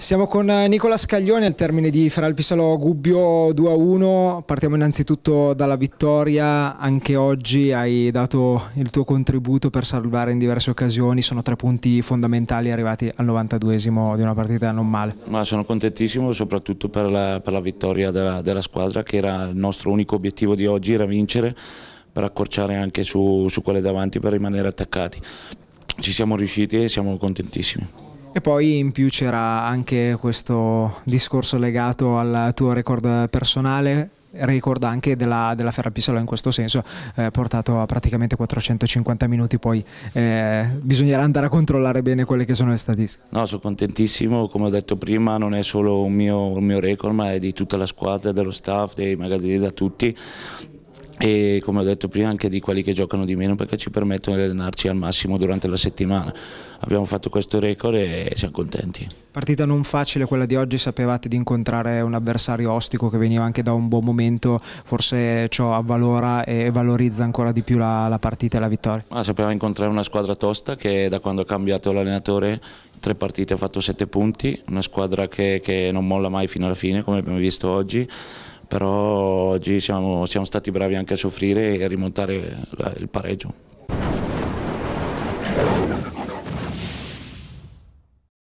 Siamo con eh, Nicola Scaglione al termine di Feralpisalo Gubbio 2-1. Partiamo innanzitutto dalla vittoria. Anche oggi hai dato il tuo contributo per salvare in diverse occasioni. Sono tre punti fondamentali arrivati al 92esimo di una partita non male. Ma sono contentissimo soprattutto per la, per la vittoria della, della squadra che era il nostro unico obiettivo di oggi, era vincere per accorciare anche su, su quelle davanti per rimanere attaccati. Ci siamo riusciti e siamo contentissimi. E poi in più c'era anche questo discorso legato al tuo record personale, record anche della, della Ferra Pisolo in questo senso, eh, portato a praticamente 450 minuti, poi eh, bisognerà andare a controllare bene quelle che sono le statistiche. No, sono contentissimo, come ho detto prima non è solo un mio, un mio record ma è di tutta la squadra, dello staff, dei magazzini, da tutti e come ho detto prima anche di quelli che giocano di meno perché ci permettono di allenarci al massimo durante la settimana. Abbiamo fatto questo record e siamo contenti. Partita non facile quella di oggi, sapevate di incontrare un avversario ostico che veniva anche da un buon momento, forse ciò avvalora e valorizza ancora di più la, la partita e la vittoria. Ma sapevamo incontrare una squadra tosta che da quando ha cambiato l'allenatore tre partite ha fatto sette punti, una squadra che, che non molla mai fino alla fine come abbiamo visto oggi però oggi siamo, siamo stati bravi anche a soffrire e a rimontare il pareggio.